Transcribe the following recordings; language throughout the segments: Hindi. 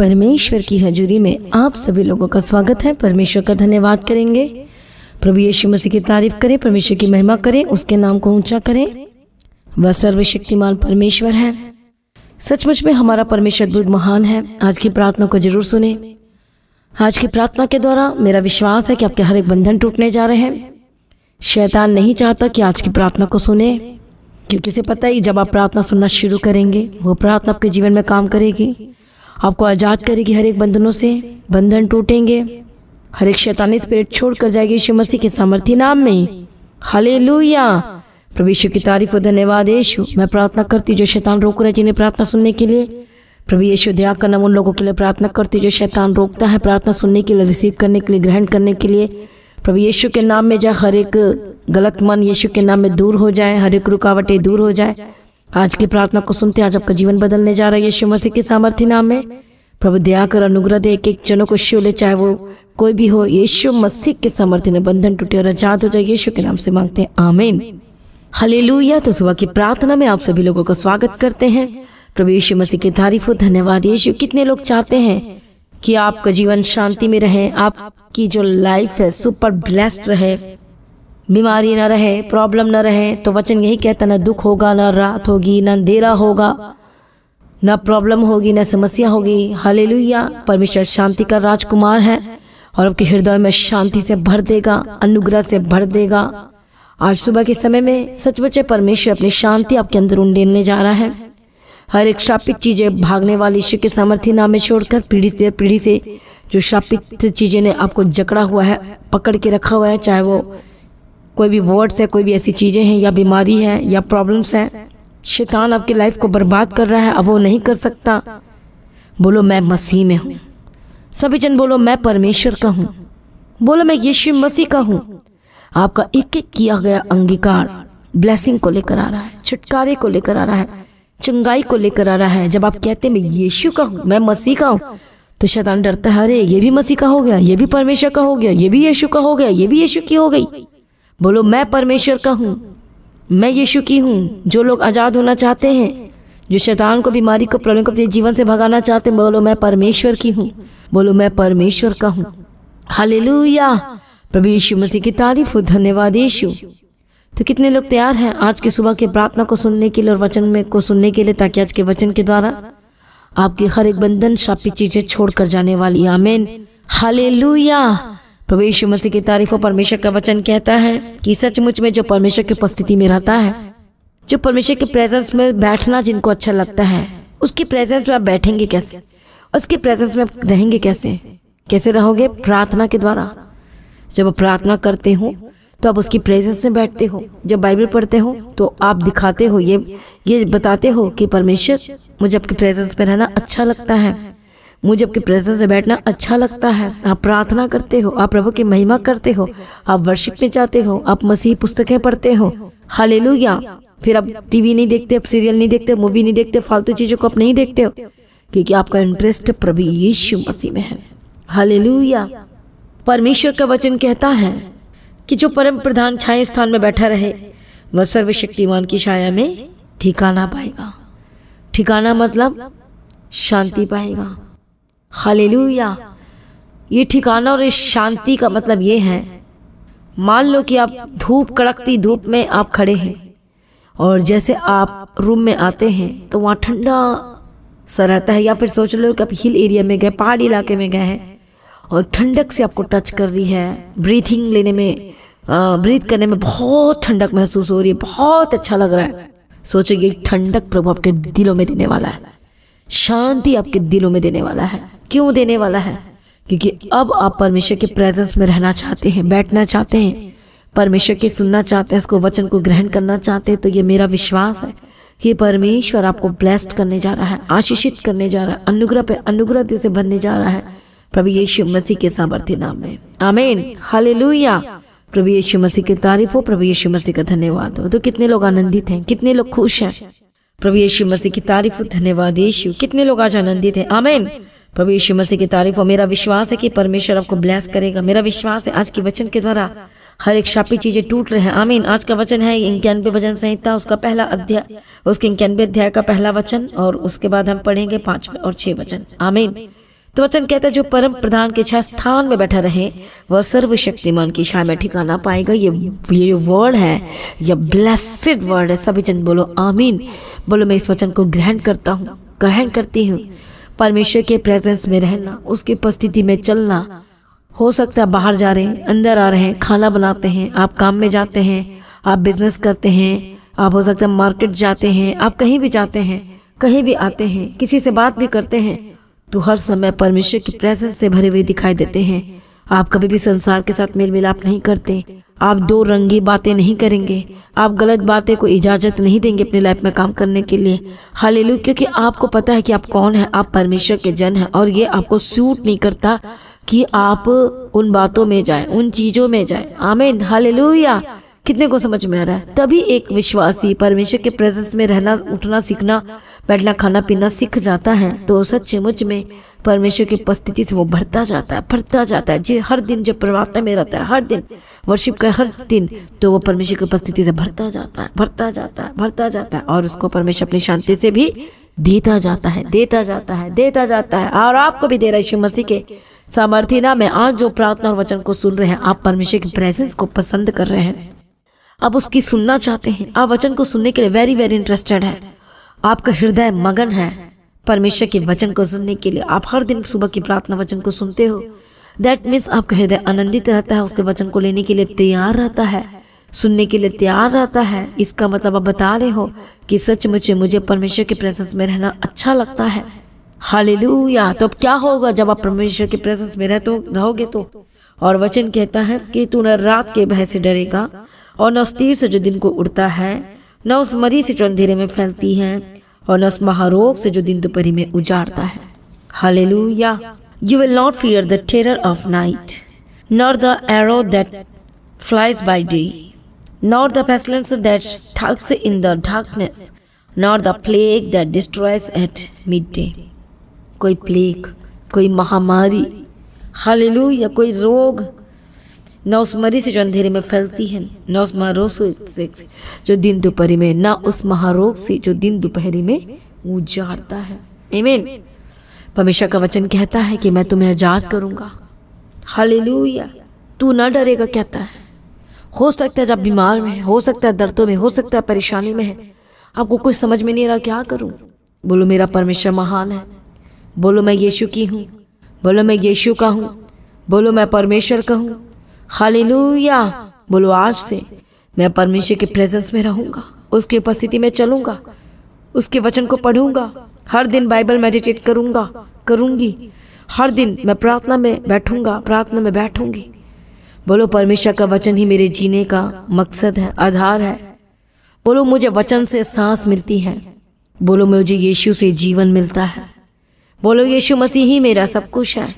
परमेश्वर की हजूरी में आप सभी लोगों का स्वागत है परमेश्वर का धन्यवाद करेंगे प्रभु यीशु मसीह की तारीफ करें परमेश्वर की महिमा करें उसके नाम को ऊंचा करें वह सर्वशक्तिमान परमेश्वर है सचमुच में हमारा परमेश्वर अद्भुत महान है आज की प्रार्थना को जरूर सुने आज की प्रार्थना के द्वारा मेरा विश्वास है कि आपके हर एक बंधन टूटने जा रहे हैं शैतान नहीं चाहता कि आज की प्रार्थना को सुने क्योंकि उसे पता ही जब आप प्रार्थना सुनना शुरू करेंगे वो प्रार्थना आपके जीवन में काम करेगी आपको आज़ाद करेगी हर एक बंधनों से बंधन टूटेंगे हर एक शैतानी स्पिरिट छोड़ कर जाएगी यीशु मसीह के सामर्थी नाम में हले प्रभु यीशु की तारीफ और धन्यवाद यशु मैं प्रार्थना करती हूँ जो शैतान रोक रहे जिन्हें प्रार्थना सुनने के लिए प्रभु यीशु दया करना उन लोगों के लिए प्रार्थना करती जो शैतान रोकता है प्रार्थना सुनने के लिए रिसीव करने के लिए ग्रहण करने के लिए प्रभु यीशु के नाम में जाए हर एक गलत मन यीशु के नाम में दूर हो जाए हर एक रुकावटें दूर हो जाए आज की प्रार्थना को सुनते आज आपका जीवन बदलने जा रहा है यीशु मसीह के सामर्थ्य नाम में प्रभु दया कर अनुग्रह दे एक एक जनों को शिव ले चाहे वो कोई भी हो यीशु मसीह के सामर्थ्य में बंधन टूटे और आजाद हो जाए यीशु के नाम से मांगते हैं आमीन हलेलुया तो सुबह की प्रार्थना में आप सभी लोगों का स्वागत करते हैं प्रभु यीशु मसीह की तारीफ हो धन्यवाद यीशु कितने लोग चाहते हैं कि आपका जीवन शांति में रहे आपकी जो लाइफ है सुपर ब्लेस्ड रहे बीमारी ना रहे प्रॉब्लम ना रहे तो वचन यही कहता ना दुख होगा ना रात होगी ना अंधेरा होगा ना प्रॉब्लम होगी ना समस्या होगी लुया परमेश्वर शांति का राजकुमार है और आपके हृदय में शांति से भर देगा अनुग्रह से भर देगा आज सुबह के समय में सचमुचे परमेश्वर अपनी शांति आपके अंदरून लेने जा रहा है हर एक श्रापित चीज़ें भागने वाली ईश्वर के सामर्थ्य नाम में छोड़कर पीढ़ी से पीढ़ी से जो श्रापित चीज़ें ने आपको जकड़ा हुआ है पकड़ के रखा हुआ है चाहे वो कोई भी वर्ड्स है कोई भी ऐसी चीज़ें हैं या बीमारी है या प्रॉब्लम्स हैं शैतान आपकी लाइफ को बर्बाद कर रहा है अब वो नहीं कर सकता बोलो मैं मसीह में हूँ सभी जन बोलो मैं परमेश्वर का हूँ बोलो मैं यीशु मसीह का हूँ आपका एक एक किया गया अंगीकार ब्लेसिंग को लेकर आ रहा है छुटकारे को लेकर आ रहा है चंगाई को लेकर आ रहा है जब आप कहते हैं मैं यीशु का हूँ मैं मसीह का हूँ तो शैतान डरता है अरे ये भी मसीह का हो गया ये भी परमेश्वर का हो गया ये भी यीशु का हो गया ये भी यीशु की हो गई बोलो मैं परमेश्वर का हूँ मैं यीशु की हूँ जो लोग आज़ाद होना चाहते हैं जो शैतान को बीमारी को प्रॉब्लम को अपने जीवन से भगाना चाहते हैं बोलो मैं परमेश्वर की हूँ बोलो मैं परमेश्वर का हूँ हालेलुया प्रभु यीशु मसीह की तारीफ हो धन्यवाद यीशु तो कितने लोग तैयार हैं आज की सुबह के प्रार्थना को सुनने के लिए और वचन में को सुनने के लिए ताकि आज के वचन के द्वारा आपकी हर एक बंधन शापी चीजें छोड़ कर जाने वाली आमेन हालेलुया प्रवेश मसीह की तारीफ और परमेश्वर का वचन कहता है कि सचमुच में जो परमेश्वर की उपस्थिति में रहता है जो परमेश्वर के प्रेजेंस में बैठना जिनको अच्छा लगता है उसके प्रेजेंस में आप बैठेंगे कैसे उसके प्रेजेंस में रहेंगे कैसे कैसे रहोगे प्रार्थना के द्वारा जब आप प्रार्थना करते हो तो आप उसकी प्रेजेंस में बैठते हो जब बाइबल पढ़ते हो तो आप दिखाते हो ये ये बताते हो कि परमेश्वर मुझे आपके प्रेजेंस में रहना अच्छा लगता है मुझे आपके प्रेजेंस में बैठना अच्छा लगता है आप प्रार्थना करते हो आप प्रभु की महिमा करते हो आप वर्षिप में जाते हो आप मसीह पुस्तकें पढ़ते हो हाले फिर आप टीवी नहीं देखते आप सीरियल नहीं देखते मूवी नहीं देखते फालतू चीज़ों को आप नहीं देखते हो क्योंकि आपका इंटरेस्ट प्रभु यीशु मसीह में है हाले परमेश्वर का वचन कहता है कि जो परम प्रधान छाया स्थान में बैठा रहे वह सर्वशक्तिमान की छाया में ठिकाना पाएगा ठिकाना मतलब शांति पाएगा हालेलुया ये ठिकाना और इस शांति का मतलब ये है मान लो कि आप धूप कड़कती धूप में आप खड़े हैं और जैसे आप रूम में आते हैं तो वहाँ ठंडा सा रहता है या फिर सोच लो कि आप हिल एरिया में गए पहाड़ी इलाके में गए हैं और ठंडक से आपको टच कर रही है ब्रीथिंग लेने में ब्रीथ करने में बहुत ठंडक महसूस हो रही है बहुत अच्छा लग रहा है सोचो ये ठंडक प्रभु आपके दिलों में देने वाला है शांति आपके दिलों में देने वाला है क्यों देने वाला है क्योंकि अब आप परमेश्वर के प्रेजेंस में रहना चाहते हैं बैठना चाहते हैं परमेश्वर के सुनना चाहते हैं उसको वचन को ग्रहण करना चाहते हैं तो ये मेरा विश्वास है कि परमेश्वर आपको ब्लेस्ड करने जा रहा है आशीषित करने जा रहा है अनुग्रह पे अनुग्रह से भरने जा रहा है प्रभु यीशु मसीह के सामर्थ्य नाम में आमेन हालेलुया प्रभु यीशु मसीह की तारीफ हो प्रभु यीशु मसीह का धन्यवाद हो तो कितने लोग आनंदित हैं कितने लोग खुश हैं प्रभु यीशु मसीह की तारीफ हो धन्यवाद यीशु कितने लोग आज आनंदित हैं आमेन प्रभु यीशु मसीह की तारीफ और मेरा विश्वास है कि परमेश्वर आपको ब्लेस करेगा मेरा विश्वास है आज के वचन के द्वारा हर एक शापी चीजें टूट रहे हैं आमीन आज का वचन है इक्यानवे वचन संहिता उसका पहला अध्याय उसके इक्यानवे अध्याय का पहला वचन और उसके बाद हम पढ़ेंगे पांचवें और छह वचन आमीन तो वचन कहता है जो परम प्रधान के छह स्थान में बैठा रहे वह सर्वशक्तिमान की छाया में ठिकाना पाएगा ये ये जो वर्ड है यह ब्लेसड वर्ड है सभी जन बोलो आमीन बोलो मैं इस वचन को ग्रहण करता हूँ ग्रहण करती हूँ परमेश्वर के प्रेजेंस में रहना उसकी उपस्थिति में चलना हो सकता है बाहर जा रहे हैं अंदर आ रहे हैं खाना बनाते हैं आप काम में जाते हैं आप बिजनेस करते हैं आप हो सकता है मार्केट जाते हैं आप कहीं भी जाते हैं कहीं भी आते हैं किसी से बात भी करते हैं तो हर समय परमेश्वर की प्रेजेंस से भरे हुए दिखाई देते हैं आप कभी भी संसार के साथ मेल मिलाप नहीं करते आप दो रंगी बातें नहीं करेंगे आप गलत बातें को इजाज़त नहीं देंगे अपने लाइफ में काम करने के लिए हालेलू क्योंकि आपको पता है कि आप कौन हैं आप परमेश्वर के जन हैं और ये आपको सूट नहीं करता कि आप उन बातों में जाएं उन चीज़ों में जाएं आमीन हालेलुया कितने को समझ में आ रहा है तभी एक विश्वासी परमेश्वर के प्रेजेंस में रहना उठना सीखना बैठना खाना पीना सीख जाता है तो सचमुच में परमेश्वर की उपस्थिति से वो बढ़ता जाता है बढ़ता जाता है जी हर दिन जब परमात्मा में रहता है हर दिन वर्शिप का हर दिन तो वो परमेश्वर की उपस्थिति से भरता जाता है भरता जाता है भरता जाता है और उसको परमेश्वर अपनी शांति से भी देता जाता है देता जाता है देता जाता है और आपको भी दे रहा है शिव मसीह के सामर्थ्य ना में आज जो प्रार्थना और वचन को सुन रहे हैं आप परमेश्वर के प्रेजेंस को पसंद कर रहे हैं आप उसकी सुनना चाहते हैं आप वचन को सुनने के लिए वेरी वेरी इंटरेस्टेड है आपका हृदय मगन है परमेश्वर के वचन को सुनने के लिए आप हर दिन सुबह की प्रार्थना वचन को सुनते हो दैट मीन्स आपका हृदय आनंदित रहता है उसके वचन को लेने के लिए तैयार रहता है सुनने के लिए तैयार रहता है इसका मतलब आप बता रहे हो कि सचमुच मुझे परमेश्वर के प्रेजेंस में रहना अच्छा लगता है हालेलुया तो अब क्या होगा जब आप परमेश्वर के प्रेजेंस में रहते रहोगे तो और वचन कहता है कि तू न रात के भय से डरेगा और न उस तीर से जो दिन को उड़ता है न उस मरी से जो अंधेरे में फैलती है और न उस महारोग से जो दिन दोपहरी में उजाड़ता है hallelujah you will not fear the terror of night nor the arrow that flies by day, nor the pestilence that stalks in the darkness, nor the plague that destroys at midday. कोई प्लेग कोई महामारी हालेलू या कोई रोग ना उस मरी से जो अंधेरे में फैलती है ना उस महारोग से जो दिन दोपहरी में ना उस महारोग से जो दिन दोपहरी में उजाड़ता है इमेन परमेश्वर का वचन कहता है कि मैं तुम्हें आजाद करूंगा हालेलुया तू ना डरेगा कहता है हो सकता है जब बीमार में है हो सकता है दर्दों में हो सकता है परेशानी में है आपको कुछ समझ में नहीं रहा क्या करूं बोलो मेरा परमेश्वर महान है बोलो मैं यीशु की हूँ बोलो मैं यीशु का हूँ बोलो मैं परमेश्वर का हूँ हालेलुया बोलो आज से मैं परमेश्वर के प्रेजेंस में रहूँगा उसकी उपस्थिति में चलूंगा उसके वचन को पढ़ूंगा हर दिन बाइबल मेडिटेट करूँगा करूंगी हर दिन मैं प्रार्थना में बैठूंगा प्रार्थना में बैठूंगी बोलो परमेश्वर का वचन ही मेरे जीने का मकसद है आधार है बोलो मुझे वचन से सांस मिलती है बोलो मुझे यीशु से जीवन मिलता है बोलो यीशु मसीह ही मेरा सब कुछ है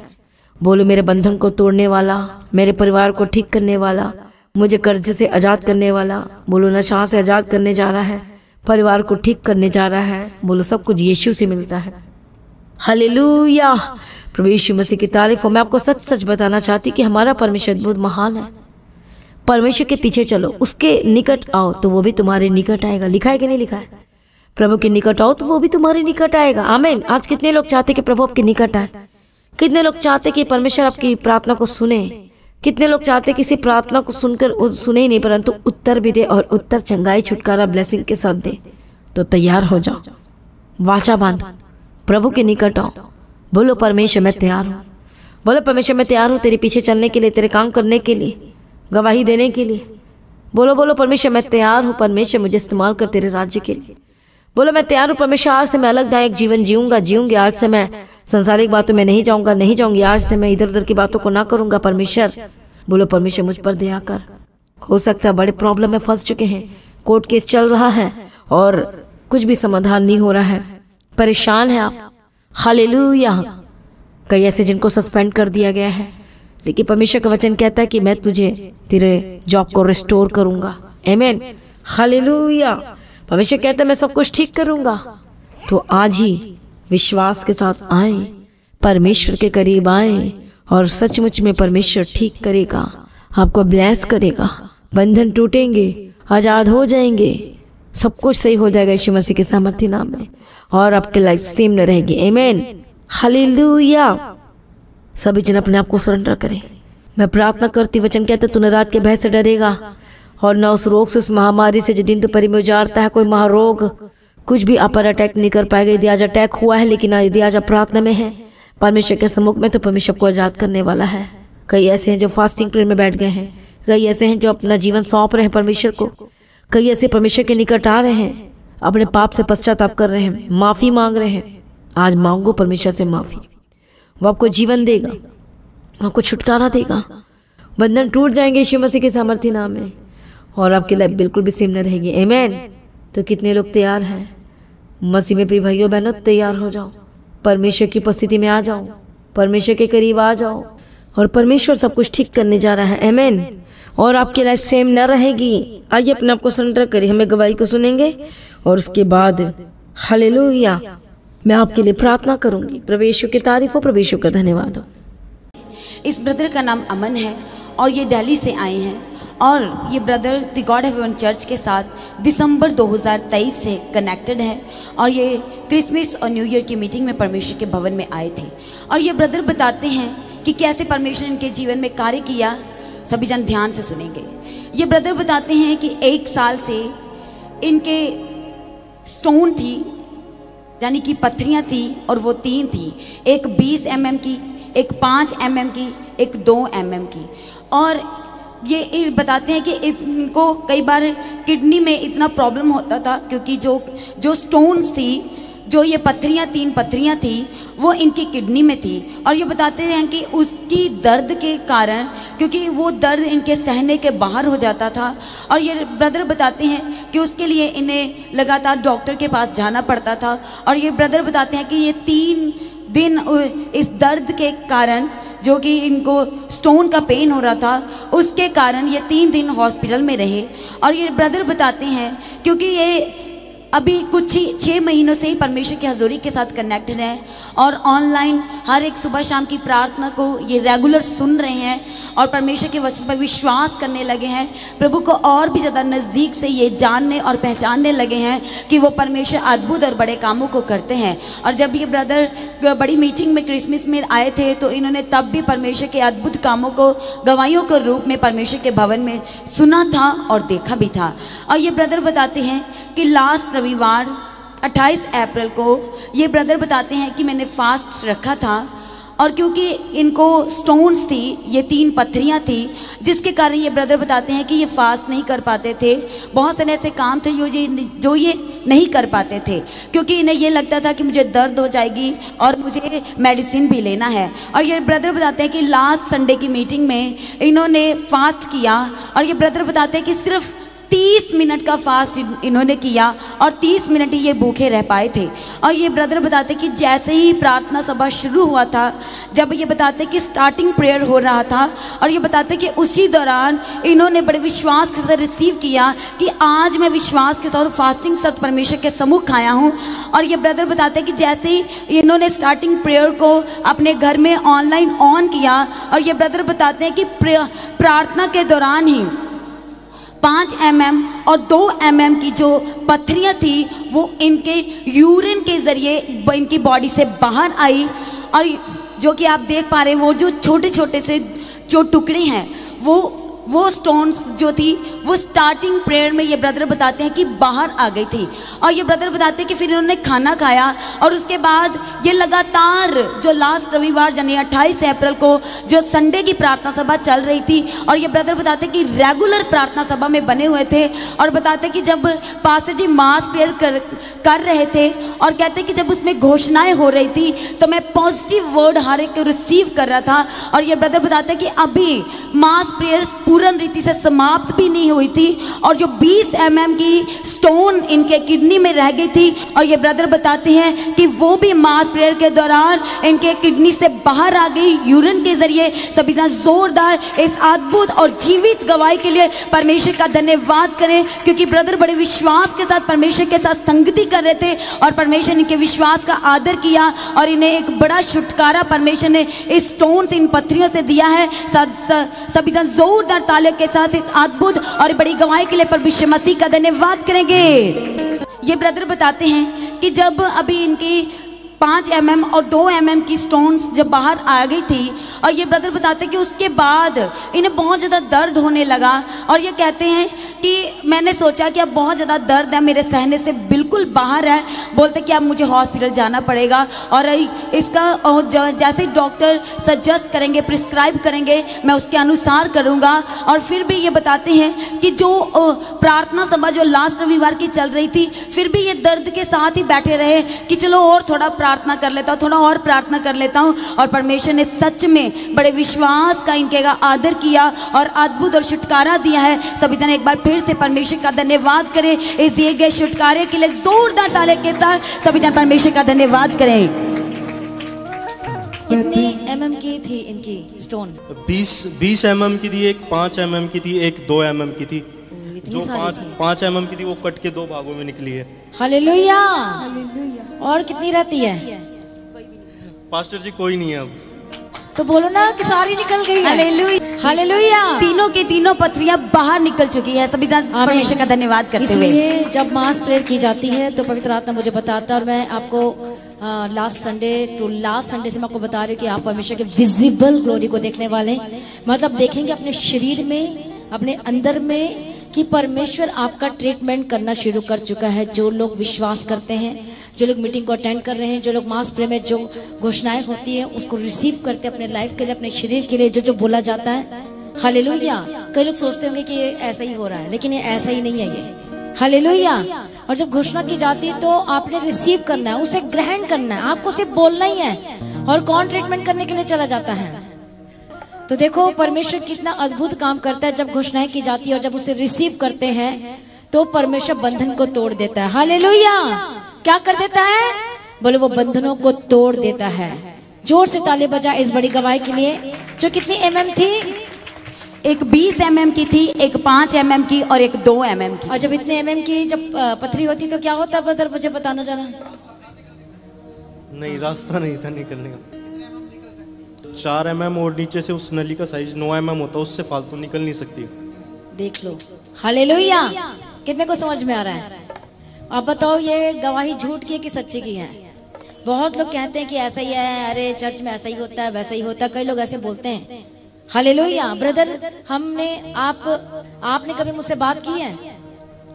बोलो मेरे बंधन को तोड़ने वाला मेरे परिवार को ठीक करने वाला मुझे कर्ज से आज़ाद करने वाला बोलो नशा से आज़ाद करने जा रहा है परिवार को ठीक करने जा रहा है बोलो सब कुछ यीशु से मिलता है हालेलुया प्रभु यीशु मसीह की तारीफ हो मैं आपको सच सच बताना चाहती कि हमारा परमेश्वर बहुत महान है परमेश्वर के पीछे चलो उसके निकट आओ तो वो भी तुम्हारे निकट आएगा लिखा है कि नहीं लिखा है प्रभु के निकट आओ तो वो भी तुम्हारे निकट आएगा आमेन आज कितने लोग चाहते कि प्रभु आपके निकट आए कितने लोग चाहते कि परमेश्वर आपकी प्रार्थना को सुने कितने लोग चाहते किसी प्रार्थना को सुनकर सुने ही नहीं परंतु उत्तर भी दे और उत्तर चंगाई छुटकारा ब्लेसिंग के साथ दे तो तैयार हो जाओ वाचा बांधो प्रभु के निकट आओ बोलो परमेश्वर मैं तैयार हूँ बोलो परमेश्वर मैं तैयार हूँ तेरे पीछे चलने के लिए तेरे काम करने के लिए गवाही देने के लिए बोलो बोलो परमेश्वर मैं तैयार हूँ परमेश्वर मुझे इस्तेमाल कर तेरे राज्य के लिए बोलो मैं तैयार हूँ परमेश्वर आज से मैं अलग दायक जीवन जीऊँगा जीऊँगी आज से मैं संसारिक बातों तो में नहीं जाऊंगा नहीं जाऊंगी आज से मैं इधर उधर की बातों को ना करूंगा परमेश्वर बोलो परमेश्वर मुझ पर दया कर हो सकता है बड़े प्रॉब्लम में फंस चुके हैं कोर्ट केस चल रहा है और कुछ भी समाधान नहीं हो रहा है परेशान है आप हालेलू कई ऐसे जिनको सस्पेंड कर दिया गया है लेकिन परमेश्वर का वचन कहता है कि मैं तुझे तेरे जॉब को रिस्टोर करूंगा एमेन हालेलुया परमेश्वर कहता है मैं सब कुछ ठीक करूंगा तो आज ही विश्वास के साथ आए परमेश्वर के करीब आए और सचमुच में परमेश्वर ठीक करेगा आपको ब्लेस करेगा बंधन टूटेंगे आज़ाद हो जाएंगे सब कुछ सही हो जाएगा यीशु मसीह के सामर्थ्य नाम में और आपके लाइफ सेम न रहेगी एमेन हालेलुया सभी जन अपने आप को सरेंडर करें मैं प्रार्थना करती वचन कहते तूने रात के भय से डरेगा और न उस रोग से उस महामारी से जो दिन तो परि में उजाड़ता है कोई महारोग कुछ भी अपर अटैक नहीं कर पाएगा यदि आज अटैक हुआ है लेकिन यदि आज आप प्रार्थना में है परमेश्वर के सम्मुख में तो परमेश्वर को आज़ाद करने वाला है कई ऐसे हैं जो फास्टिंग प्रेयर में बैठ गए हैं कई ऐसे हैं जो अपना जीवन सौंप रहे हैं परमेश्वर को कई ऐसे परमेश्वर के निकट आ रहे हैं अपने पाप से पश्चाताप कर रहे हैं माफ़ी मांग रहे हैं आज मांगो परमेश्वर से माफ़ी वो आपको जीवन देगा वो आपको छुटकारा देगा बंधन टूट जाएंगे शिव मसीह के सामर्थ्य नाम में और आपकी लाइफ बिल्कुल भी सेम न रहेगी एमैन तो कितने लोग तैयार हैं मसीह में प्रिय भाइयों बहनों तैयार हो जाओ परमेश्वर की उपस्थिति में आ जाओ परमेश्वर के करीब आ जाओ और परमेश्वर सब कुछ ठीक करने जा रहा है एमेन और आपकी लाइफ सेम न रहेगी आइए अपने आप को सरेंडर करिए हमें गवाही को सुनेंगे और उसके बाद हले मैं आपके लिए प्रार्थना करूंगी प्रवेश की तारीफ हो प्रवेश का धन्यवाद हो इस ब्रदर का नाम अमन है और ये डेली से आए हैं और ये brother the God heaven church के साथ दिसंबर 2023 से कनेक्टेड है और ये क्रिसमस और न्यू ईयर की मीटिंग में परमेश्वर के भवन में आए थे और ये ब्रदर बताते हैं कि कैसे परमेश्वर इनके जीवन में कार्य किया सभी जन ध्यान से सुनेंगे ये ब्रदर बताते हैं कि एक साल से इनके स्टोन थी यानी कि पत्थरियाँ थी और वो तीन थी एक 20 एम mm की एक 5 एम mm की एक 2 एम mm की और ये बताते हैं कि इनको कई बार किडनी में इतना प्रॉब्लम होता था क्योंकि जो जो स्टोन्स थी जो ये पत्थरियाँ तीन पत्थरियाँ थी वो इनकी किडनी में थी और ये बताते हैं कि उसकी दर्द के कारण क्योंकि वो दर्द इनके सहने के बाहर हो जाता था और ये ब्रदर बताते हैं कि उसके लिए इन्हें लगातार डॉक्टर के पास जाना पड़ता था और ये ब्रदर बताते हैं कि ये तीन दिन इस दर्द के कारण जो कि इनको स्टोन का पेन हो रहा था उसके कारण ये तीन दिन हॉस्पिटल में रहे और ये ब्रदर बताते हैं क्योंकि ये अभी कुछ ही छः महीनों से ही परमेश्वर की हजूरी के साथ कनेक्टेड हैं और ऑनलाइन हर एक सुबह शाम की प्रार्थना को ये रेगुलर सुन रहे हैं और परमेश्वर के वचन पर विश्वास करने लगे हैं प्रभु को और भी ज़्यादा नज़दीक से ये जानने और पहचानने लगे हैं कि वो परमेश्वर अद्भुत और बड़े कामों को करते हैं और जब ये ब्रदर बड़ी मीटिंग में क्रिसमस में आए थे तो इन्होंने तब भी परमेश्वर के अद्भुत कामों को गवाहियों के रूप में परमेश्वर के भवन में सुना था और देखा भी था और ये ब्रदर बताते हैं कि लास्ट रविवार 28 अप्रैल को ये ब्रदर बताते हैं कि मैंने फास्ट रखा था और क्योंकि इनको स्टोन्स थी ये तीन पत्थरियाँ थी जिसके कारण ये ब्रदर बताते हैं कि ये फास्ट नहीं कर पाते थे बहुत सारे ऐसे काम थे जो ये जो ये नहीं कर पाते थे क्योंकि इन्हें ये लगता था कि मुझे दर्द हो जाएगी और मुझे मेडिसिन भी लेना है और ये ब्रदर बताते हैं कि लास्ट संडे की मीटिंग में इन्होंने फास्ट किया और ये ब्रदर बताते हैं कि सिर्फ तीस मिनट का फास्ट इन्होंने किया और तीस मिनट ही ये भूखे रह पाए थे और ये ब्रदर बताते कि जैसे ही प्रार्थना सभा शुरू हुआ था जब ये बताते कि स्टार्टिंग प्रेयर हो रहा था और ये बताते कि उसी दौरान इन्होंने बड़े विश्वास के साथ रिसीव किया कि आज मैं विश्वास के साथ फास्टिंग सत परमेश्वर के सम्मुख आया हूँ और ये ब्रदर बताते कि जैसे ही इन्होंने स्टार्टिंग प्रेयर को अपने घर में ऑनलाइन ऑन किया और ये ब्रदर बताते हैं कि प्रार्थना के दौरान ही पाँच एम mm और दो एम mm की जो पत्थरियाँ थी वो इनके यूरिन के ज़रिए इनकी बॉडी से बाहर आई और जो कि आप देख पा रहे हैं वो जो छोटे छोटे से जो टुकड़े हैं वो वो स्टोन्स जो थी वो स्टार्टिंग प्रेयर में ये ब्रदर बताते हैं कि बाहर आ गई थी और ये ब्रदर बताते हैं कि फिर इन्होंने खाना खाया और उसके बाद ये लगातार जो लास्ट रविवार यानी अट्ठाईस अप्रैल को जो संडे की प्रार्थना सभा चल रही थी और ये ब्रदर बताते कि रेगुलर प्रार्थना सभा में बने हुए थे और बताते कि जब पास जी मास प्रेयर कर कर रहे थे और कहते कि जब उसमें घोषणाएं हो रही थी तो मैं पॉजिटिव वर्ड हर एक रिसीव कर रहा था और ये ब्रदर बताते कि अभी मास प्रेयर पूर्ण रीति से समाप्त भी नहीं हुई थी और जो 20 एम mm की स्टोन इनके किडनी में रह गई थी और ये ब्रदर बताते हैं कि वो भी मास प्रेयर के दौरान इनके किडनी से बाहर आ गई यूरिन के जरिए सभी जोरदार इस अद्भुत और जीवित गवाही के लिए परमेश्वर का धन्यवाद करें क्योंकि ब्रदर बड़े विश्वास के साथ परमेश्वर के साथ संगति कर रहे थे और परमेश्वर इनके विश्वास का आदर किया और इन्हें एक बड़ा छुटकारा परमेश्वर ने इस स्टोन से इन पत्थरियों से दिया है सभी जन जोरदार ताले के साथ इस अद्भुत और बड़ी गवाही के लिए विश्व मसीह का धन्यवाद करेंगे ये ब्रदर बताते हैं कि जब अभी इनकी पाँच एम mm और दो एम mm की स्टोन्स जब बाहर आ गई थी और ये ब्रदर बताते कि उसके बाद इन्हें बहुत ज़्यादा दर्द होने लगा और ये कहते हैं कि मैंने सोचा कि अब बहुत ज़्यादा दर्द है मेरे सहने से बिल्कुल बाहर है बोलते कि अब मुझे हॉस्पिटल जाना पड़ेगा और इसका जैसे डॉक्टर सजेस्ट करेंगे प्रिस्क्राइब करेंगे मैं उसके अनुसार करूँगा और फिर भी ये बताते हैं कि जो प्रार्थना सभा जो लास्ट रविवार की चल रही थी फिर भी ये दर्द के साथ ही बैठे रहे कि चलो और थोड़ा प्रार्थना कर लेता हूँ थोड़ा और प्रार्थना कर लेता हूँ और परमेश्वर ने सच में बड़े विश्वास का इनके का आदर किया और अद्भुत और छुटकारा दिया है सभी जन एक बार फिर से परमेश्वर का धन्यवाद करें इस दिए गए छुटकारे के लिए जोरदार ताले के साथ सभी जन परमेश्वर का धन्यवाद करें कितनी एमएम की थी इनकी स्टोन 20 20 एमएम की थी एक 5 एमएम की थी एक 2 एमएम की थी जो पाँच पाँच एम की थी वो कट के दो भागों में निकली है हालेलुया और कितनी रहती है पास्टर जी कोई नहीं है अब तो बोलो ना कि सारी निकल गई हालेलुया हालेलुया तीनों के तीनों पथरियां बाहर निकल चुकी है सभी परमेश्वर का धन्यवाद करते हुए जब मास प्रेयर की जाती है तो पवित्र आत्मा मुझे बताता है और मैं आपको last Sunday to last Sunday से मैं आपको बता रही हूँ कि आप परमेश्वर के विजिबल ग्लोरी को देखने वाले मतलब देखेंगे अपने शरीर में अपने अंदर में कि परमेश्वर आपका ट्रीटमेंट करना शुरू कर चुका है जो लोग विश्वास करते हैं जो लोग मीटिंग को अटेंड कर रहे हैं जो लोग मास प्रे में जो घोषणाएं होती है उसको रिसीव करते हैं अपने लाइफ के लिए अपने शरीर के लिए जो जो बोला जाता है हले कई लोग सोचते होंगे कि ये ऐसा ही हो रहा है लेकिन ये ऐसा ही नहीं है ये हले और जब घोषणा की जाती है तो आपने रिसीव करना है उसे ग्रहण करना है आपको सिर्फ बोलना ही है और कौन ट्रीटमेंट करने के लिए चला जाता है तो देखो परमेश्वर कितना अद्भुत काम करता है जब घोषणाएं की जाती है और जब उसे रिसीव करते हैं तो परमेश्वर बंधन को तोड़ देता है हाल क्या कर देता है बोले वो बंधनों को तोड़ देता है जोर से ताले बजा इस बड़ी गवाही के लिए जो कितनी एम mm थी एक 20 एम mm की थी एक 5 एम mm की और एक 2 एम mm की और जब इतने एम mm की जब पथरी होती तो क्या होता ब्रदर मुझे बताना जाना नहीं रास्ता नहीं था निकलने का चार एम एम और नीचे से उस नली का साइज नौ एम एम होता है उससे फालतू निकल नहीं सकती देख लो हले कितने को समझ में आ रहा है अब बताओ ये गवाही झूठ की है कि सच्चे की है बहुत लोग कहते हैं कि ऐसा ही है अरे चर्च में ऐसा ही होता है वैसा ही होता है कई लोग ऐसे बोलते हैं हले ब्रदर हमने आप आपने कभी मुझसे बात की है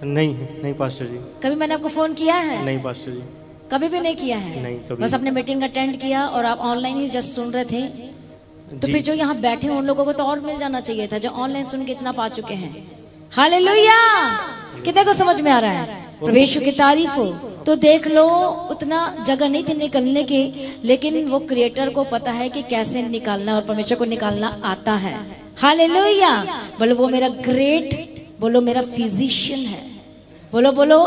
नहीं नहीं पास्टर जी कभी मैंने आपको फोन किया है नहीं पास्टर जी कभी भी नहीं किया है नहीं, कभी बस अपने मीटिंग अटेंड किया और आप ऑनलाइन ही जस्ट सुन रहे थे तो फिर जो यहाँ बैठे उन लोगों को तो और मिल जाना चाहिए था जो ऑनलाइन सुन के इतना पा चुके हैं हाले कितने को समझ में आ रहा है प्रवेश की तारीफ हो तो देख लो उतना जगह नहीं थी निकलने की लेकिन वो क्रिएटर को पता है कि कैसे निकालना और परमेश्वर को निकालना आता है हाले बोलो वो मेरा ग्रेट बोलो मेरा फिजिशियन है बोलो बोलो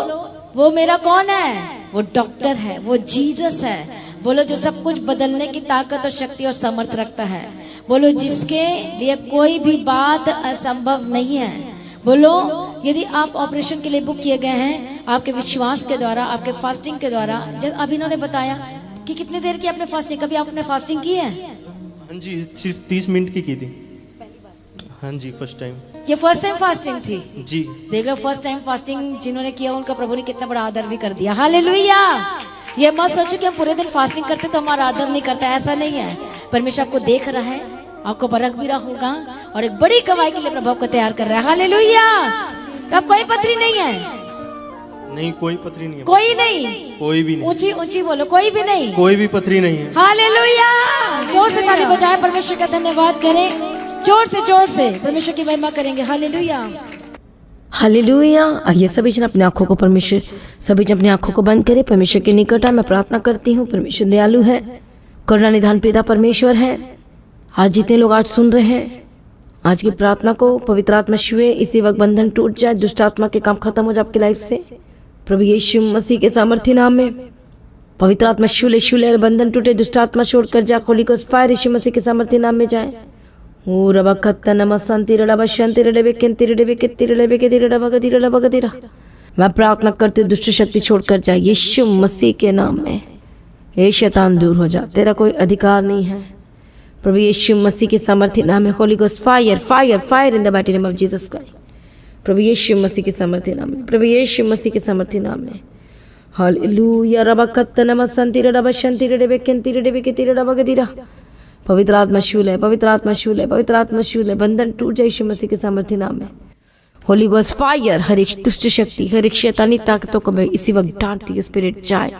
वो मेरा कौन है वो डॉक्टर है वो जीजस है बोलो जो सब कुछ बदलने की ताकत और शक्ति और समर्थ रखता है बोलो जिसके लिए कोई भी बात असंभव नहीं है बोलो यदि आप ऑपरेशन के लिए बुक किए गए हैं आपके विश्वास के द्वारा आपके फास्टिंग के द्वारा जब अब इन्होंने बताया कि कितने देर की आपने फास्टिंग कभी आपने फास्टिंग की है हाँ जी सिर्फ तीस मिनट की की थी हाँ जी फर्स्ट टाइम ये फर्स्ट टाइम फास्टिंग थी जी देख लो फर्स्ट टाइम फास्टिंग जिन्होंने किया उनका प्रभु ने कितना बड़ा आदर भी कर दिया हाँ ये मत सोचो कि हम पूरे दिन फास्टिंग करते तो हमारा आदर नहीं करता ऐसा नहीं है परमेश्वर आपको देख रहा है आपको बरक भी रहा होगा और एक बड़ी कमाई के लिए प्रभाव को तैयार कर रहा है हाले अब कोई पथरी नहीं है नहीं कोई पथरी नहीं कोई नहीं कोई भी नहीं ऊंची ऊंची बोलो कोई भी नहीं कोई भी पथरी नहीं है ले जोर से ताली बजाए परमेश्वर का धन्यवाद करें जोर से जोर से परमेश्वर की महिमा करेंगे हाँ हालेलुया आइए सभी जन अपनी आंखों को परमेश्वर सभी जन अपनी आंखों को बंद करें परमेश्वर के निकट मैं प्रार्थना करती हूँ परमेश्वर दयालु है करुणा निधान पिता परमेश्वर है आज जितने लोग आज सुन रहे हैं आज की प्रार्थना को पवित्र आत्मा छुए इसी वक्त बंधन टूट जाए दुष्ट आत्मा के काम खत्म हो जाए आपकी लाइफ से प्रभु यीशु मसीह के सामर्थ्य नाम में पवित्र आत्मा शूले शूले बंधन टूटे दुष्ट आत्मा छोड़ कर जाए खोली को फायर यीशु मसीह के सामर्थ्य नाम में जाए ಊರವ ಕತ್ತ ನಮ ಸಂತಿರಳ ಬಶಂತಿರಡಬೆ ಕೆಂತಿರಡಬೆ ಕೆತ್ತಿರಡಬೆ ಕೆದಿರಡಬ ಗದಿರಡಬ ಗದಿರ मैं प्रार्थना करती दुष्ट शक्ति छोड़कर जाए यीशु मसीह के नाम में हे शैतान दूर हो जा तेरा कोई अधिकार नहीं है प्रभु यीशु मसीह के सामर्थ्य नाम है होली गोस fire fire fire in the mighty name of Jesus Christ प्रभु यीशु मसीह के सामर्थ्य नाम है प्रभु यीशु मसीह के सामर्थ्य नाम है हालेलुया रबा कत्तनम संतिरडब शंतिरडबे केंतिरडबे केतिरडब गदिरा पवित्र आत्मा शूल है पवित्र आत्मा शूल है पवित्र आत्मा शूल है बंधन टूट जाए यीशु मसीह के सामर्थ्य नाम में होली वॉज फायर हर एक दुष्ट शक्ति हर एक शैतानी ताकतों को मैं इसी वक्त डांटती हूँ स्पिरिट जाए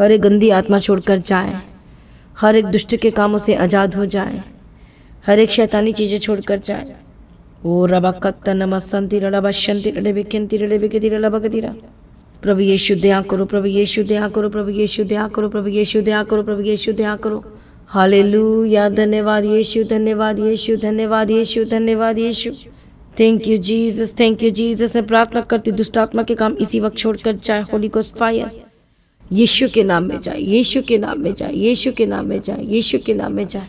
हर एक गंदी आत्मा छोड़कर जाए हर एक दुष्ट के कामों से आज़ाद हो जाए हर एक शैतानी चीज़ें छोड़कर जाए ओ रबा कत्त नमस्ती रबा शांति रडे बेखंती रडे बेखती रबा कतीरा प्रभु यीशु दया करो प्रभु यीशु दया करो प्रभु यीशु दया करो प्रभु यीशु दया करो प्रभु यीशु दया करो Hallelujah. धन्यवाद यीशु धन्यवाद यीशु धन्यवाद यीशु धन्यवाद Yeshu thank you Jesus thank you Jesus मैं प्रार्थना करती दुष्टात्मा के काम इसी वक्त छोड़कर जाए होली गोस्ट फायर यीशु के नाम में जाए यीशु के नाम में जाए यीशु के नाम में जाए यीशु के नाम में जाए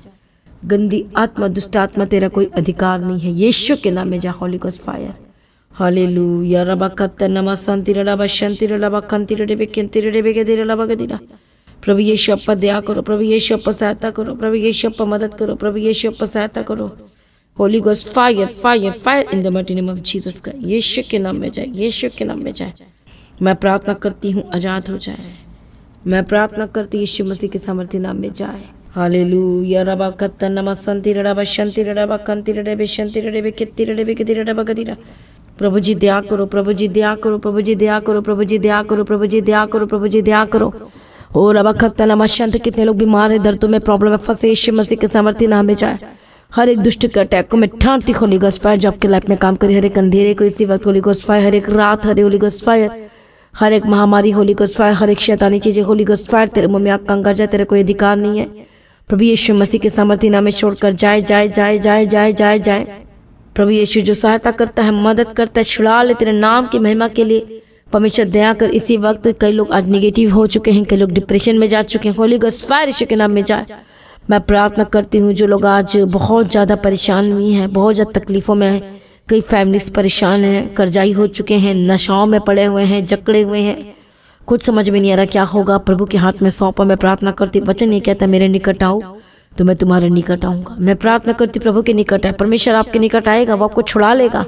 गंदी आत्मा दुष्ट आत्मा तेरा कोई अधिकार नहीं है यीशु के नाम में जा होली गोस्ट फायर हालेलूया रबा कत्ता नमः शांति रबा शंतिरा रबा कंतिरा रेबे केंतिरा रेबे के दिरा रबा के दिरा प्रभु यीशु अप्पा दया करो प्रभु यीशु अप्पा सहायता करो प्रभु यीशु अप्पा मदद करो प्रभु यीशु अप्पा सहायता करो holy ghost fire fire fire in the mighty name of Jesus का यीशु के नाम में जाए यीशु के नाम में जाए मैं प्रार्थना करती हूँ आज़ाद हो जाए मैं प्रार्थना करती यीशु मसीह के सामर्थ्य नाम में जाए हालेलुया रबा कत नम संति रडा रबा शंति रबा कंति रबे शंति रबे कित्ति रबे किति रबा गतिरा प्रभु जी दया करो प्रभु जी दया करो प्रभु जी दया करो प्रभु जी दया करो प्रभु जी दया करो प्रभु जी दया करो और अब अखब नमशंत तो कितने लोग बीमार है दर्दों में प्रॉब्लम है फंसे यीशु मसीह के सामर्थ्य नाम में जाए हर एक दुष्ट के अटैक को मिठांति होली गोस्ट फायर जो आपके लाइफ में काम करे हर एक अंधेरे को इसी वक्त होली गोस्ट फायर हर एक रात हरे होली गोस्ट फायर हर एक महामारी होली गोस्ट फायर हर एक शैतानी चीज़ें होली गोस्ट फायर तेरे मुँह में आग कंगा जाए तेरा कोई अधिकार नहीं है प्रभु यीशु मसीह के सामर्थ्य नामे छोड़कर जाए जाए जाए जाए जाए जाए जाए प्रभु यीशु जो सहायता करता है मदद करता है छुड़ा ले तेरे नाम की महिमा के लिए परमेश्वर दया कर इसी वक्त कई लोग आज निगेटिव हो चुके हैं कई लोग डिप्रेशन में जा चुके हैं होली गस फायर ईश्वर के नाम में जाए मैं प्रार्थना करती हूँ जो लोग आज बहुत ज़्यादा परेशान हुई हैं बहुत ज़्यादा तकलीफ़ों में हैं कई फैमिलीज परेशान हैं कर्जाई हो चुके हैं नशाओं में पड़े हुए हैं जकड़े हुए हैं कुछ समझ में नहीं आ रहा क्या होगा प्रभु के हाथ में सौंपा मैं प्रार्थना करती वचन ये कहता मेरे निकट आऊँ तो मैं तुम्हारे निकट आऊँगा मैं प्रार्थना करती प्रभु के निकट है परमेश्वर आपके निकट आएगा वो आपको छुड़ा लेगा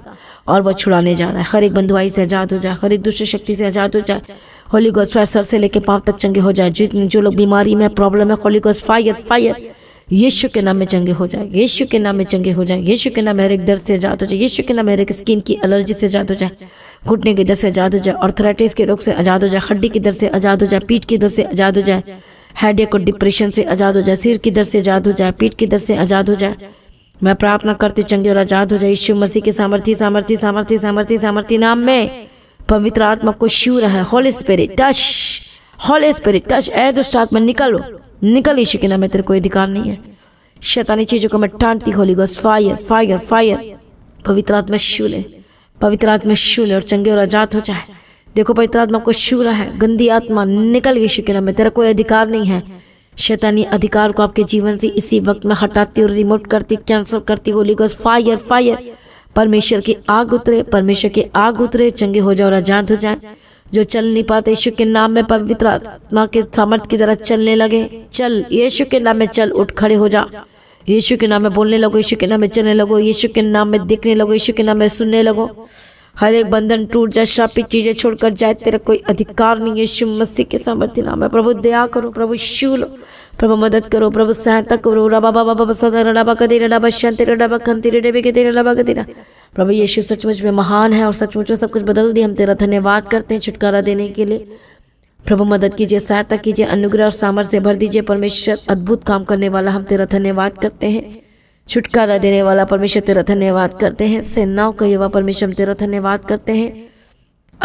और वह छुड़ाने जा रहा है हर एक बंधुआई से आज़ाद हो जाए हर एक दूसरी शक्ति से आज़ाद हो जाए होली गोस्ट सर से लेकर पाँव तक चंगे हो जाए जितने जो लोग बीमारी में प्रॉब्लम है होली गोस फायर फायर यीशु के नाम में चंगे हो जाए यीशु के नाम में चंगे हो जाए यीशु के नाम मेरे एक दर्द से आज़ाद हो जाए यीशु के नाम मेरे एक स्किन की एलर्जी से आज़ाद हो जाए घुटने के दर से आज़ाद हो जाए ऑर्थराइटिस के रोग से आज़ाद हो जाए हड्डी के दर से आज़ाद हो जाए पीठ के दर से आज़ाद हो जाए हेडेक और डिप्रेशन से आज़ाद हो जाए सिर की दर्द से आज़ाद हो जाए पीठ की दर्द से आज़ाद हो जाए मैं प्रार्थना करती चंगे और आज़ाद हो जाए यीशु मसीह के सामर्थ्य सामर्थ्य सामर्थ्य सामर्थ्य सामर्थ्य नाम में पवित्र आत्मा को शिव रहा है holy spirit touch holy spirit touch ए दुष्ट आत्मा निकलो निकल यीशु के नाम में तेरे कोई अधिकार नहीं है शैतानी चीज़ों को मैं टांटती होली गोस फायर फायर फायर पवित्र आत्मा ले पवित्र आत्मा ले और चंगे और आज़ाद हो जाए देखो पवित्र आत्मा को शूरा है गंदी आत्मा निकल गई शुक्र में तेरा कोई अधिकार नहीं है शैतानी अधिकार को आपके जीवन से इसी वक्त में हटाती और रिमोट करती कैंसिल करती होली गोस फायर फायर परमेश्वर की आग उतरे परमेश्वर की आग उतरे चंगे हो जाओ राजात हो जाए जो चल नहीं पाते यीशु के नाम में पवित्र आत्मा के सामर्थ्य की तरह चलने लगे चल यीशु के नाम में चल उठ खड़े हो जा यीशु के नाम में बोलने लगो यीशु के नाम में चलने लगो यीशु के नाम में देखने लगो यीशु के नाम में सुनने लगो हर एक बंधन टूट जाए श्रापित चीजें छोड़कर जाए तेरा कोई अधिकार नहीं है शिव मसीह के सामर्थ्य नाम है प्रभु दया करो प्रभु शिव लो प्रभु मदद करो प्रभु सहायता करो रबा बाबा शांति के प्रभु यीशु सचमुच में महान है और सचमुच में सब कुछ बदल दिया हम तेरा धन्यवाद करते हैं छुटकारा देने के लिए प्रभु मदद कीजिए सहायता कीजिए अनुग्रह और सामर्थ्य भर दीजिए परमेश्वर अद्भुत काम करने वाला हम तेरा धन्यवाद करते हैं छुटकारा देने वाला परमेश्वर तेरा धन्यवाद करते हैं सेनाओं का युवा परमेश्वर तेरा धन्यवाद करते हैं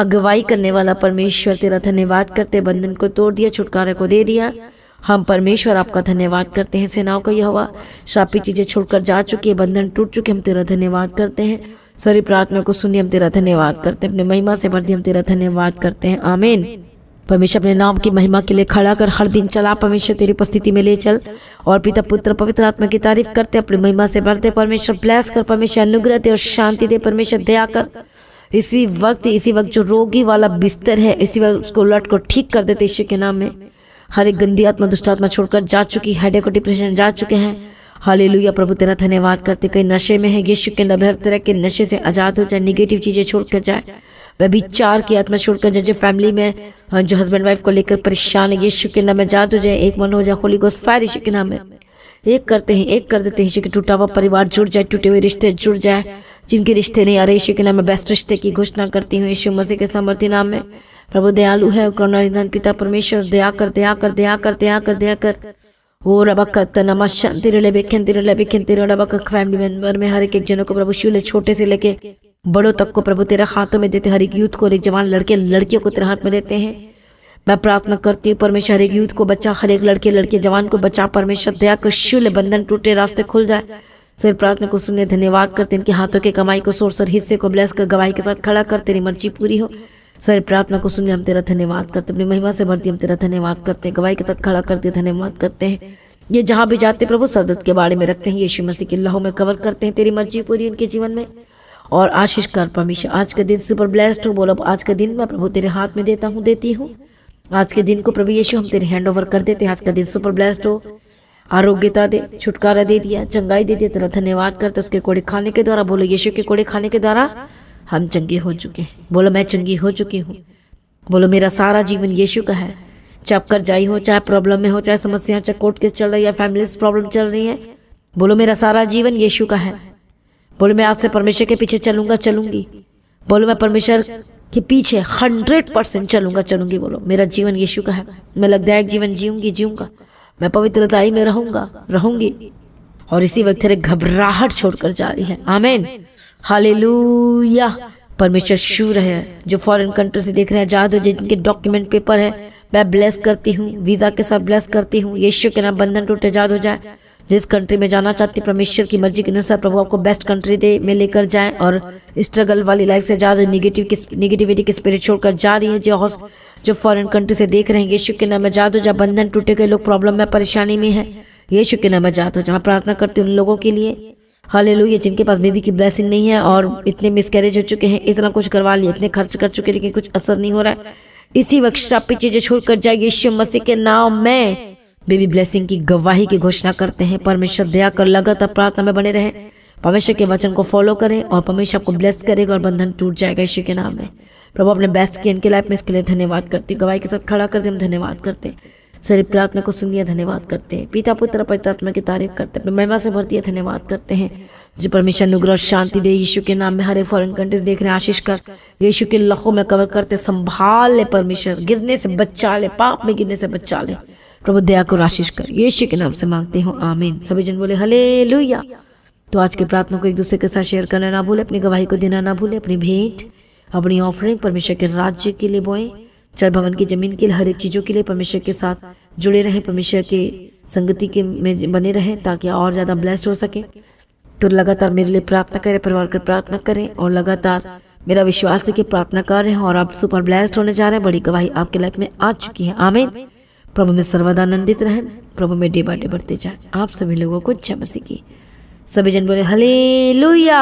अगुवाई करने वाला परमेश्वर तेरा धन्यवाद करते बंधन को तोड़ दिया छुटकारा को दे दिया हम परमेश्वर आपका धन्यवाद करते हैं सेनाओं का युवा शापी चीज़ें छोड़कर जा चुकी है बंधन टूट चुके हम तेरा धन्यवाद करते हैं सारी प्रार्थना को सुनिए हम तेरा धन्यवाद करते हैं अपने महिमा से भर हम तेरा धन्यवाद करते हैं आमेन परमेश्वर अपने नाम की महिमा के लिए खड़ा कर हर दिन चला परमेश्वर तेरी उपस्थिति में ले चल और पिता पुत्र पवित्र आत्मा की तारीफ करते अपनी महिमा से भरते परमेश्वर ब्लैस कर परमेश्वर अनुग्रह दे और शांति दे परमेश्वर दया कर इसी वक्त इसी वक्त जो रोगी वाला बिस्तर है इसी वक्त उसको लट को ठीक कर देते ईश्वर के नाम में हर एक गंदी आत्मा दुष्ट आत्मा छोड़कर जा चुकी हेडेक और डिप्रेशन जा चुके हैं हाले लुया प्रभु तेरा धन्यवाद करते कई नशे में है यीशु के नभर तरह के नशे से आज़ाद हो जाए निगेटिव चीज़ें छोड़ कर जाए भी चार की आत्मा छोड़कर जजे फैमिली में हाँ, जो हस्बैंड वाइफ को लेकर परेशान है यीशु के नाम में जा तो जाए एक मन हो जाए होली गोस्ट फायर यीशु के नाम में एक करते हैं एक कर देते हैं यीशु के टूटा हुआ परिवार जुड़ जाए टूटे हुए रिश्ते जुड़ जाए जिनके रिश्ते नहीं आ रहे यीशु के नाम में बेस्ट रिश्ते की घोषणा करती हूँ यीशु मसीह के सामर्थ्य नाम में प्रभु दयालु है करुणानिधान पिता परमेश्वर दया कर दया कर दया कर दया कर दया कर वो रबक नमा शांति रले बेखें तिरले बेखें रबक फैमिली मेंबर में हर एक जनों को प्रभु शूले छोटे से लेके बड़ों तक को प्रभु तेरे हाथों में देते हर एक यूथ को और एक जवान लड़के लड़कियों को तेरे हाथ में देते हैं मैं प्रार्थना करती हूँ परमेश्वर हर एक यूथ को बच्चा हर एक लड़के लड़के जवान को बचा परमेश्वर दया कर शूल बंधन टूटे रास्ते खुल जाए सिर्फ प्रार्थना को सुनने धन्यवाद करते इनके हाथों के कमाई को सोर्स और हिस्से को ब्लेस कर गवाही के साथ खड़ा कर तेरी मर्जी पूरी हो सर प्रार्थना को सुनिए हम तेरा धन्यवाद करते अपनी महिमा से भरती हम तेरा धन्यवाद करते हैं गवाही के साथ खड़ा करते धन्यवाद करते हैं ये जहाँ भी जाते प्रभु सरदत के बारे में रखते हैं यीशु मसीह के लहू में कवर करते हैं तेरी मर्जी पूरी उनके जीवन में और आशीष कर परमेश्वर आज का दिन सुपर ब्लेस्ड हो बोलो आज का दिन मैं प्रभु तेरे हाथ में देता हूँ देती हूँ आज के दिन को प्रभु यीशु हम तेरे हैंड ओवर कर देते हैं आज का दिन सुपर ब्लेस्ड हो आरोग्यता दे छुटकारा दे दिया चंगाई दे दिया तेरा धन्यवाद करते उसके कोड़े खाने के द्वारा बोलो यीशु के कोड़े खाने के द्वारा हम चंगे हो चुके हैं बोलो मैं चंगी हो चुकी हूँ बोलो मेरा सारा जीवन यीशु का है चाहे आप जाई हो चाहे प्रॉब्लम में हो चाहे समस्या चाहे कोर्ट केस चल रही है फैमिली प्रॉब्लम चल रही है बोलो मेरा सारा जीवन यीशु का है बोले मैं आज से परमेश्वर के पीछे चलूंगा चलूंगी बोलो मैं परमेश्वर के पीछे हंड्रेड परसेंट चलूंगा चलूंगी बोलो मेरा जीवन यीशु का है मैं लगदायक जीवन जीऊंगी जीऊंगा मैं पवित्रताई में रहूंगा रहूंगी और इसी वक्त तेरे घबराहट छोड़कर जा रही है आमेन हालेलुया परमेश्वर शूर है जो फॉरेन कंट्री से देख रहे हैं जाद जिनके डॉक्यूमेंट पेपर है मैं ब्लेस करती हूँ वीज़ा के साथ ब्लेस करती हूँ यीशु के नाम बंधन टूटे जाद हो जाए जिस कंट्री में जाना चाहते परमेश्वर की मर्जी के अनुसार प्रभु आपको बेस्ट कंट्री दे में लेकर जाए और स्ट्रगल वाली लाइफ से जा निगेटिव किस निगेटिविटी की स्पिरिट छोड़कर जा रही है जो जो फॉरेन कंट्री से देख रहे हैं शुक्र के नाम जा दो जहाँ बंधन टूटे गए लोग प्रॉब्लम में परेशानी में है ये के नाम जा दो जहाँ प्रार्थना करते उन लोगों के लिए हाले लोहिया जिनके पास बेबी की ब्लेसिंग नहीं है और इतने मिसकैरेज हो चुके हैं इतना कुछ करवा लिया इतने खर्च कर चुके लेकिन कुछ असर नहीं हो रहा है इसी वक्त श्रापित चीज़ें छोड़कर जाए यीशु मसीह के नाम में बेबी ब्लेसिंग की गवाही की घोषणा करते हैं परमेश्वर दया कर लगातार प्रार्थना में बने रहें परमेश्वर के वचन को फॉलो करें और परमेश्वर आपको ब्लेस करेगा और बंधन टूट जाएगा यीशु के नाम में प्रभु अपने बेस्ट की इनके लाइफ में इसके लिए धन्यवाद करती गवाही के साथ खड़ा करते हम धन्यवाद करते सारी प्रार्थना को सुनिए धन्यवाद करते हैं पिता पुत्र परमात्मा की तारीफ करते हैं अपने महिमा से भरती है धन्यवाद करते हैं जो परमेश्वर अनुग्रह और शांति दे यीशु के नाम में हरे फॉरेन कंट्रीज देख रहे हैं आशीष कर यीशु के लखों में कवर करते संभाल ले परमेश्वर गिरने से बच्चा ले पाप में गिरने से बच्चा ले प्रभु दया को आशीष कर यीशु के नाम से मांगते हूँ आमीन सभी जन बोले हले तो आज के प्रार्थना को एक दूसरे के साथ शेयर करना ना भूले अपनी गवाही को देना ना भूले अपनी भेंट अपनी ऑफरिंग परमेश्वर के राज्य के लिए बोए चल भवन की जमीन के लिए हर एक चीज़ों के लिए परमेश्वर के साथ जुड़े रहें परमेश्वर के संगति के में बने रहें ताकि और ज़्यादा ब्लेस्ड हो सके तो लगातार मेरे लिए प्रार्थना करें परिवार कर प्रार्थना करें और लगातार मेरा विश्वास है कि प्रार्थना कर रहे हैं और आप सुपर ब्लेस्ड होने जा रहे हैं बड़ी गवाही आपके लाइफ में आ चुकी है आमिर प्रभु में सर्वदा आनंदित रहें प्रभु में डे बाटे डे बढ़ते जाए आप सभी लोगों को जय मसीह की सभी जन बोले हले लोहिया